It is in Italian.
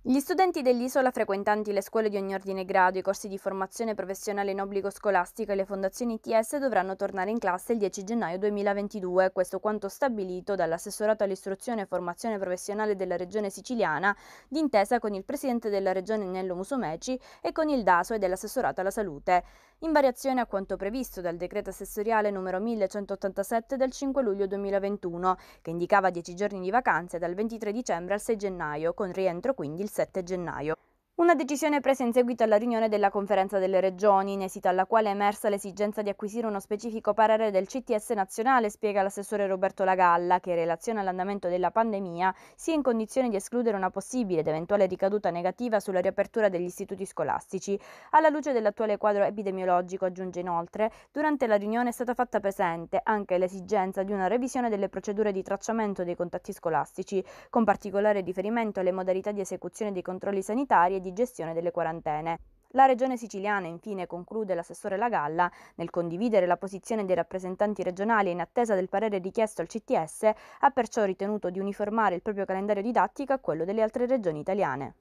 Gli studenti dell'isola frequentanti le scuole di ogni ordine e grado, i corsi di formazione professionale in obbligo scolastico e le fondazioni ITS dovranno tornare in classe il 10 gennaio 2022, questo quanto stabilito dall'assessorato all'istruzione e formazione professionale della regione siciliana, d'intesa con il presidente della regione Nello Musumeci e con il DASO e dell'assessorato alla salute, in variazione a quanto previsto dal decreto assessoriale numero 1187 del 5 luglio 2021, che indicava 10 giorni di vacanze dal 23 dicembre al 6 gennaio, con rientro quindi il il 7 gennaio una decisione presa in seguito alla riunione della conferenza delle regioni, in esito alla quale è emersa l'esigenza di acquisire uno specifico parere del CTS nazionale, spiega l'assessore Roberto Lagalla, che in relazione all'andamento della pandemia sia in condizione di escludere una possibile ed eventuale ricaduta negativa sulla riapertura degli istituti scolastici. Alla luce dell'attuale quadro epidemiologico, aggiunge inoltre, durante la riunione è stata fatta presente anche l'esigenza di una revisione delle procedure di tracciamento dei contatti scolastici, con particolare riferimento alle modalità di esecuzione dei controlli sanitari e di di gestione delle quarantene. La regione siciliana, infine, conclude l'assessore Lagalla, nel condividere la posizione dei rappresentanti regionali in attesa del parere richiesto al CTS, ha perciò ritenuto di uniformare il proprio calendario didattico a quello delle altre regioni italiane.